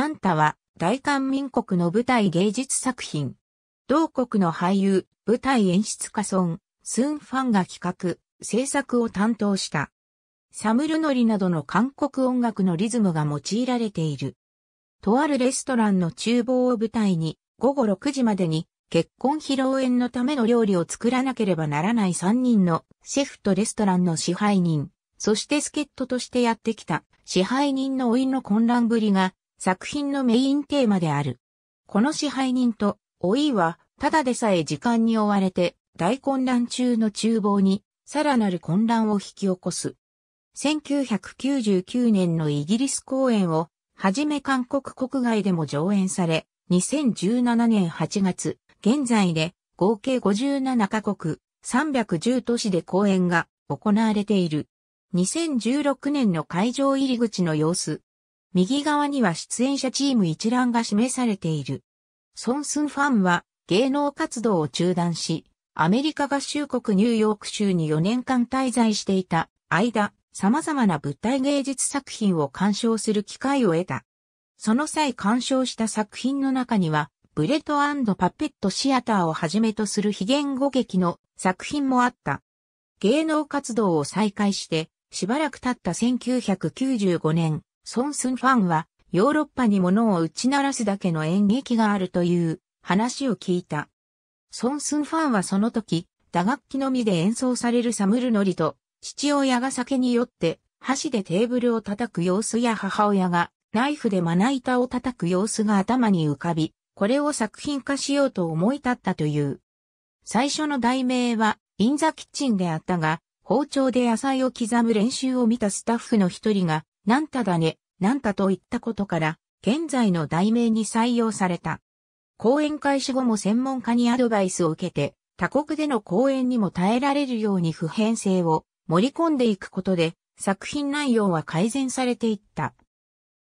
ンタは大韓民国の舞台芸術作品。同国の俳優、舞台演出家ソン、スンファンが企画、制作を担当した。サムルノリなどの韓国音楽のリズムが用いられている。とあるレストランの厨房を舞台に、午後6時までに結婚披露宴のための料理を作らなければならない3人のシェフとレストランの支配人、そして助っ人としてやってきた支配人の老いの混乱ぶりが作品のメインテーマである。この支配人と、おいは、ただでさえ時間に追われて、大混乱中の厨房に、さらなる混乱を引き起こす。1999年のイギリス公演を、はじめ韓国国外でも上演され、2017年8月、現在で合計57カ国、310都市で公演が行われている。2016年の会場入り口の様子、右側には出演者チーム一覧が示されている。ソンスンファンは芸能活動を中断し、アメリカ合衆国ニューヨーク州に4年間滞在していた間、様々な物体芸術作品を鑑賞する機会を得た。その際鑑賞した作品の中には、ブレットパペットシアターをはじめとする非言語劇の作品もあった。芸能活動を再開して、しばらく経った1995年、ソンスンファンは、ヨーロッパに物を打ち鳴らすだけの演劇があるという話を聞いた。ソンスンファンはその時、打楽器のみで演奏されるサムルノリと、父親が酒に酔って、箸でテーブルを叩く様子や母親が、ナイフでまな板を叩く様子が頭に浮かび、これを作品化しようと思い立ったという。最初の題名は、インザキッチンであったが、包丁で野菜を刻む練習を見たスタッフの一人が、なんただね、なんたといったことから、現在の題名に採用された。講演開始後も専門家にアドバイスを受けて、他国での講演にも耐えられるように普遍性を盛り込んでいくことで、作品内容は改善されていった。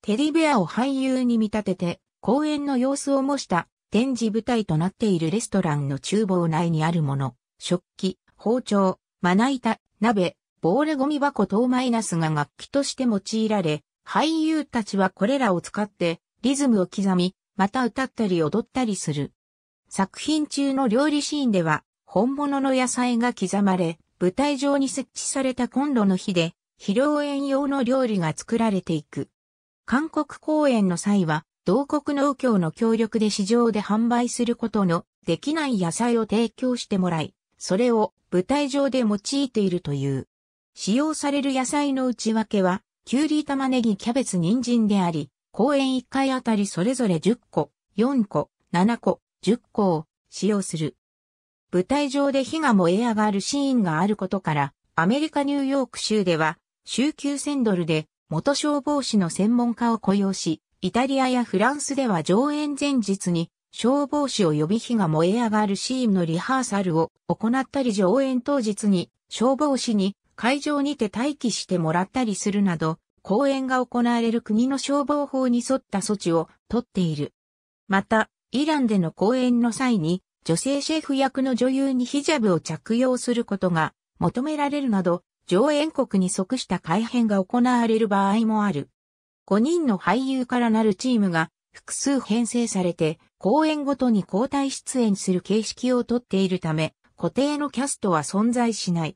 テディベアを俳優に見立てて、公演の様子を模した展示舞台となっているレストランの厨房内にあるもの、食器、包丁、まな板、鍋、ボーレゴミ箱等マイナスが楽器として用いられ、俳優たちはこれらを使ってリズムを刻み、また歌ったり踊ったりする。作品中の料理シーンでは、本物の野菜が刻まれ、舞台上に設置されたコンロの火で、肥料園用の料理が作られていく。韓国公演の際は、同国農協の協力で市場で販売することのできない野菜を提供してもらい、それを舞台上で用いているという。使用される野菜の内訳は、キュウリ玉ねぎキャベツ人参であり、公園1回あたりそれぞれ10個、4個、7個、10個を使用する。舞台上で火が燃え上がるシーンがあることから、アメリカ・ニューヨーク州では、週9000ドルで元消防士の専門家を雇用し、イタリアやフランスでは上演前日に消防士を呼び火が燃え上がるシーンのリハーサルを行ったり上演当日に消防士に会場にて待機してもらったりするなど、公演が行われる国の消防法に沿った措置を取っている。また、イランでの公演の際に、女性シェフ役の女優にヒジャブを着用することが求められるなど、上演国に即した改編が行われる場合もある。5人の俳優からなるチームが複数編成されて、公演ごとに交代出演する形式をとっているため、固定のキャストは存在しない。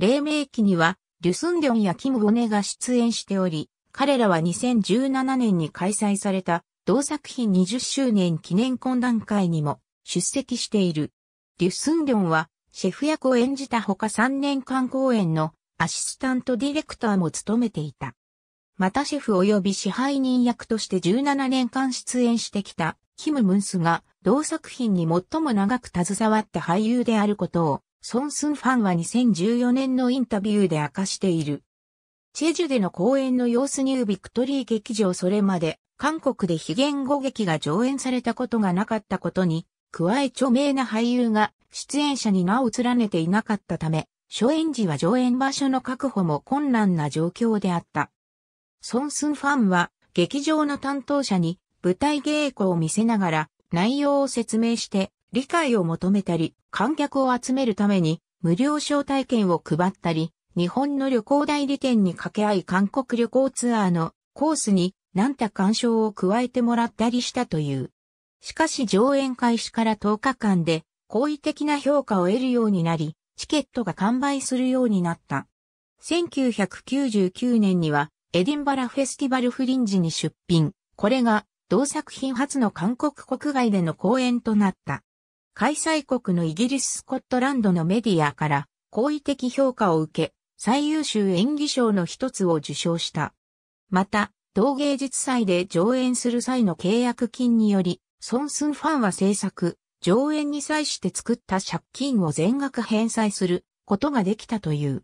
黎明期には、リュスンデョンやキム・ボネが出演しており、彼らは2017年に開催された同作品20周年記念懇談会にも出席している。リュスンデョンはシェフ役を演じたほか3年間公演のアシスタントディレクターも務めていた。またシェフ及び支配人役として17年間出演してきたキム・ムンスが同作品に最も長く携わった俳優であることをソンスンファンは2014年のインタビューで明かしている。チェジュでの公演の様子ニュービクトリー劇場それまで韓国で非言語劇が上演されたことがなかったことに、加え著名な俳優が出演者に名を連ねていなかったため、初演時は上演場所の確保も困難な状況であった。ソンスンファンは劇場の担当者に舞台稽古を見せながら内容を説明して理解を求めたり、観客を集めるために無料招待券を配ったり、日本の旅行代理店に掛け合い韓国旅行ツアーのコースに何た干渉を加えてもらったりしたという。しかし上演開始から10日間で好意的な評価を得るようになり、チケットが完売するようになった。1999年にはエディンバラフェスティバルフリンジに出品。これが同作品初の韓国国外での公演となった。開催国のイギリス・スコットランドのメディアから好意的評価を受け、最優秀演技賞の一つを受賞した。また、同芸術祭で上演する際の契約金により、ソンスンファンは制作、上演に際して作った借金を全額返済することができたという。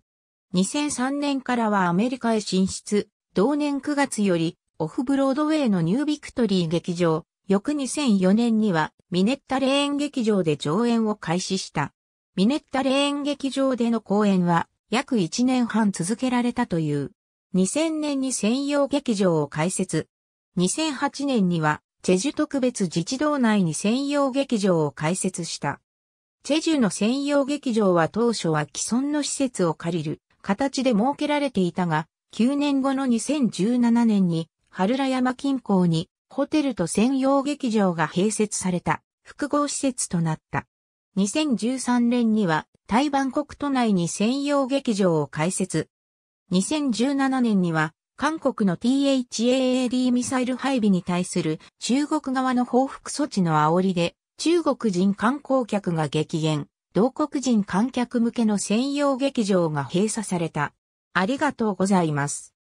2003年からはアメリカへ進出、同年9月よりオフブロードウェイのニュービクトリー劇場、翌2004年にはミネッタレーン劇場で上演を開始した。ミネッタレーン劇場での公演は約1年半続けられたという。2000年に専用劇場を開設。2008年にはチェジュ特別自治道内に専用劇場を開設した。チェジュの専用劇場は当初は既存の施設を借りる形で設けられていたが、9年後の2017年に、春ら山近郊にホテルと専用劇場が併設された複合施設となった。2013年には台湾国都内に専用劇場を開設。2017年には韓国の THAAD ミサイル配備に対する中国側の報復措置の煽りで中国人観光客が激減、同国人観客向けの専用劇場が閉鎖された。ありがとうございます。